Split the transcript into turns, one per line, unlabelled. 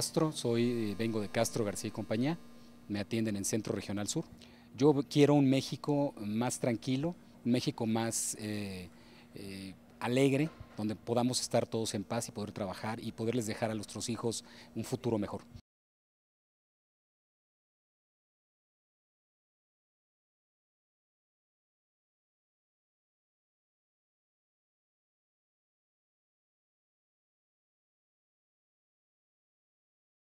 Castro, soy, eh, vengo de Castro García y compañía, me atienden en Centro Regional Sur. Yo quiero un México más tranquilo, un México más eh, eh, alegre, donde podamos estar todos en paz y poder trabajar y poderles dejar a nuestros hijos un
futuro mejor.